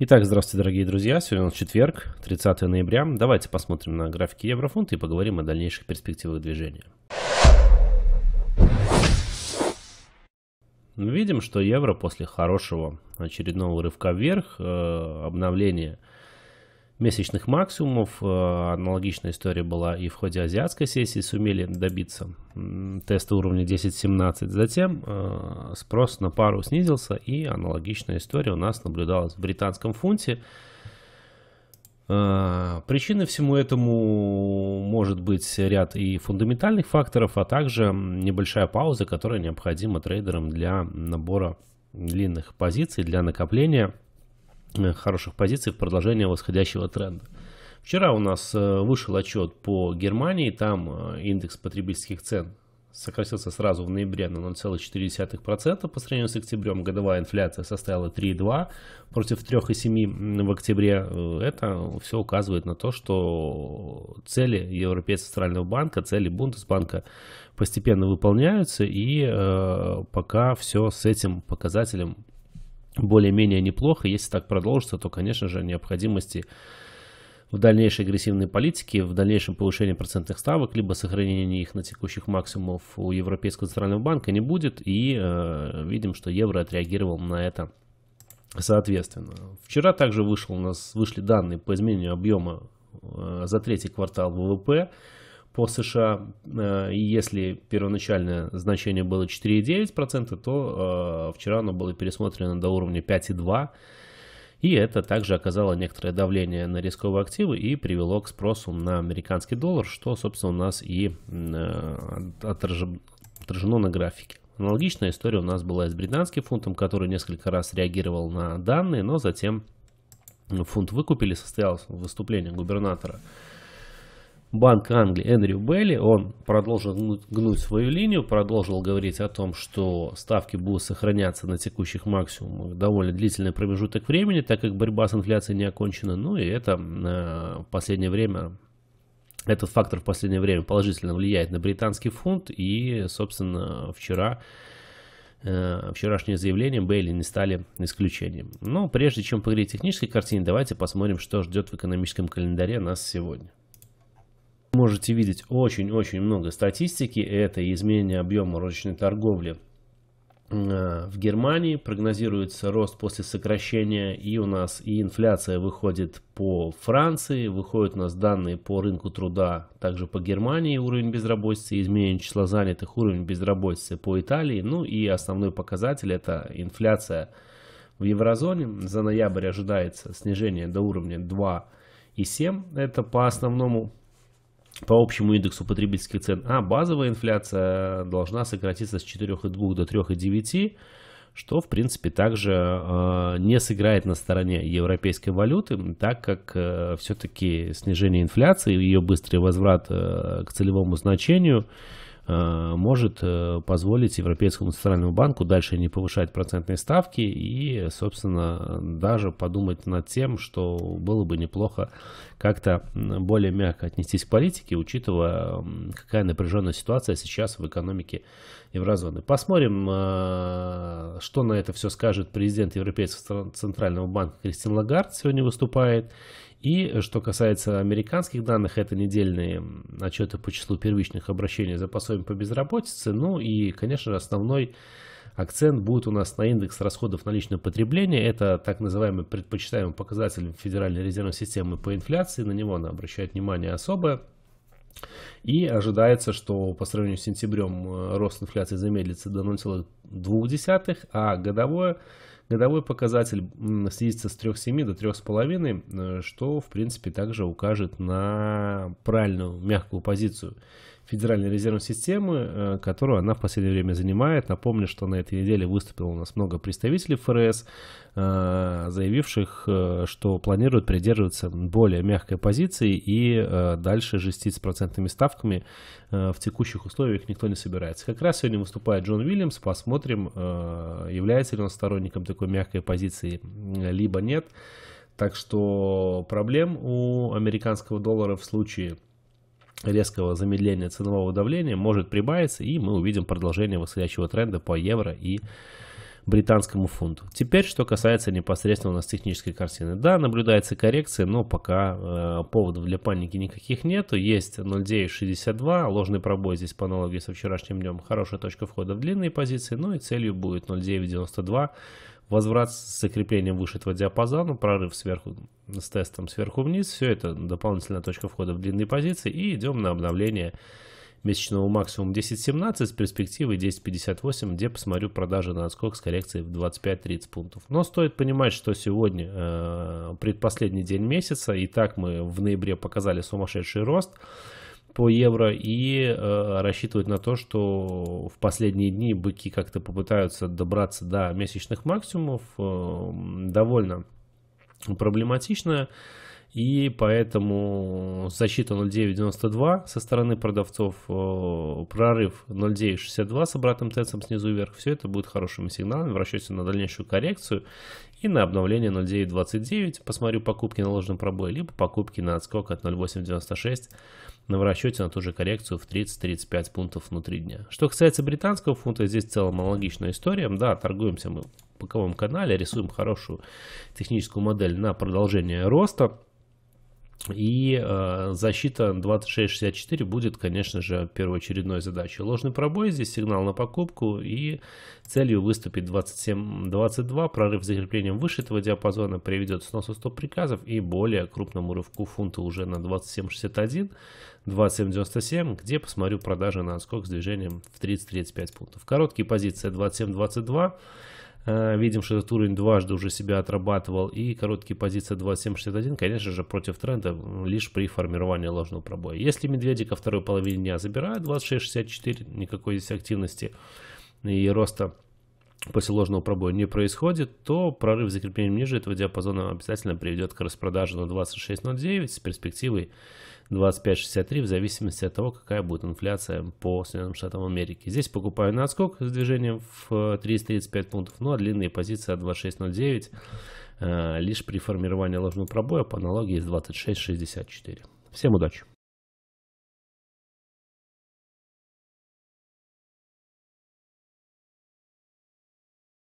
Итак, здравствуйте, дорогие друзья. Сегодня у нас четверг, 30 ноября. Давайте посмотрим на графики еврофунта и поговорим о дальнейших перспективах движения. Видим, что евро после хорошего очередного рывка вверх, э, обновления месячных максимумов. Э, аналогичная история была и в ходе азиатской сессии, сумели добиться теста уровня 10 17 Затем э, спрос на пару снизился, и аналогичная история у нас наблюдалась в британском фунте. Э, Причины всему этому может быть ряд и фундаментальных факторов, а также небольшая пауза, которая необходима трейдерам для набора длинных позиций, для накопления – Э, хороших позиций в продолжение восходящего тренда. Вчера у нас э, вышел отчет по Германии, там э, индекс потребительских цен сократился сразу в ноябре на 0,4% по сравнению с октябрем. Годовая инфляция составила 3,2 против 3,7 в октябре. Это все указывает на то, что цели Европейского центрального банка, цели Бундесбанка постепенно выполняются и пока все с этим показателем более-менее неплохо. Если так продолжится, то, конечно же, необходимости в дальнейшей агрессивной политике, в дальнейшем повышении процентных ставок, либо сохранении их на текущих максимумов у Европейского центрального банка не будет. И э, видим, что евро отреагировал на это соответственно. Вчера также вышел, у нас вышли данные по изменению объема э, за третий квартал ВВП по США. Э, если первоначальное значение было 4,9%, то э, вчера оно было пересмотрено до уровня 5,2%. И это также оказало некоторое давление на рисковые активы и привело к спросу на американский доллар, что, собственно, у нас и э, отражено на графике. Аналогичная история у нас была с британским фунтом, который несколько раз реагировал на данные, но затем фунт выкупили, состоялось выступление губернатора Банк Англии Эндрю Белли, он продолжил гнуть, свою линию, продолжил говорить о том, что ставки будут сохраняться на текущих максимумах довольно длительный промежуток времени, так как борьба с инфляцией не окончена. Ну и это э, в последнее время, этот фактор в последнее время положительно влияет на британский фунт и, собственно, вчера э, вчерашнее заявление Бейли не стали исключением. Но прежде чем поговорить о технической картине, давайте посмотрим, что ждет в экономическом календаре нас сегодня. Можете видеть очень-очень много статистики. Это изменение объема розничной торговли э, в Германии. Прогнозируется рост после сокращения. И у нас и инфляция выходит по Франции. Выходят у нас данные по рынку труда. Также по Германии уровень безработицы. Изменение числа занятых. Уровень безработицы по Италии. Ну и основной показатель это инфляция в еврозоне. За ноябрь ожидается снижение до уровня и 2,7. Это по основному по общему индексу потребительских цен, а базовая инфляция должна сократиться с 4,2 до 3,9, что, в принципе, также э, не сыграет на стороне европейской валюты, так как э, все-таки снижение инфляции, и ее быстрый возврат э, к целевому значению – Э, может э, позволить Европейскому центральному банку дальше не повышать процентные ставки и, собственно, даже подумать над тем, что было бы неплохо как-то более мягко отнестись к политике, учитывая, какая напряженная ситуация сейчас в экономике еврозоны. Посмотрим, э, что на это все скажет президент Европейского центрального банка Кристин Лагард сегодня выступает. И э, что касается американских данных, это недельные отчеты по числу первичных обращений за пособием по безработице. Ну и, конечно основной акцент будет у нас на индекс расходов на личное потребление. Это так называемый предпочитаемый показатель Федеральной резервной системы по инфляции. На него она обращает внимание особое. И ожидается, что по сравнению с сентябрем э, рост инфляции замедлится до 0,2, а годовое, годовой показатель снизится с 3,7 до 3,5, э, что в принципе также укажет на правильную мягкую позицию Федеральной резервной системы, э, которую она в последнее время занимает. Напомню, что на этой неделе выступило у нас много представителей ФРС, э, заявивших, э, что планируют придерживаться более мягкой позиции и дальше жестить с процентными ставками. В текущих условиях никто не собирается. Как раз сегодня выступает Джон Уильямс. Посмотрим, является ли он сторонником такой мягкой позиции, либо нет. Так что проблем у американского доллара в случае – резкого замедления ценового давления может прибавиться, и мы увидим продолжение восходящего тренда по евро и британскому фунту. Теперь, что касается непосредственно у нас технической картины. Да, наблюдается коррекция, но пока э, поводов для паники никаких нету. Есть 0.962, ложный пробой здесь по аналогии со вчерашним днем. Хорошая точка входа в длинные позиции, ну и целью будет 0.992. Возврат с закреплением выше этого диапазона, прорыв сверху с тестом сверху вниз. Все это дополнительная точка входа в длинные позиции. И идем на обновление месячного максимум 10.17 с перспективой 10.58, где посмотрю продажи на отскок с коррекцией в 25-30 пунктов. Но стоит понимать, что сегодня э, предпоследний день месяца, и так мы в ноябре показали сумасшедший рост по евро и э, рассчитывать на то, что в последние дни быки как-то попытаются добраться до месячных максимумов э, довольно проблематично. И поэтому защита 0.992 со стороны продавцов, э, прорыв 0.962 с обратным тестом снизу вверх, все это будет хорошими сигналами в расчете на дальнейшую коррекцию и на обновление 0.929. Посмотрю покупки на ложном пробое, либо покупки на отскок от 0.896 в расчете на ту же коррекцию в 30-35 пунктов внутри дня. Что касается британского фунта, здесь в целом аналогичная история. Да, торгуемся мы в боковом канале, рисуем хорошую техническую модель на продолжение роста. И э, защита 2664 будет, конечно же, первоочередной задачей. Ложный пробой, здесь сигнал на покупку и целью выступит 2722. Прорыв с закреплением выше этого диапазона приведет к сносу стоп приказов и более крупному рывку фунта уже на 2761, 2797, где посмотрю продажи на отскок с движением в 30-35 пунктов. Короткие позиции 2722. Э, видим, что этот уровень дважды уже себя отрабатывал. И короткие позиции 27.61, конечно же, против тренда лишь при формировании ложного пробоя. Если Медведика второй половине дня забирает 26.64, никакой здесь активности и роста после ложного пробоя не происходит, то прорыв закрепления ниже этого диапазона обязательно приведет к распродаже на 26.09 с перспективой 25.63 в зависимости от того, какая будет инфляция по Соединенным Штатам Америки. Здесь покупаю на отскок с движением в 335 э, пунктов, ну а длинные позиции от 26.09 э, лишь при формировании ложного пробоя по аналогии с 26.64. Всем удачи!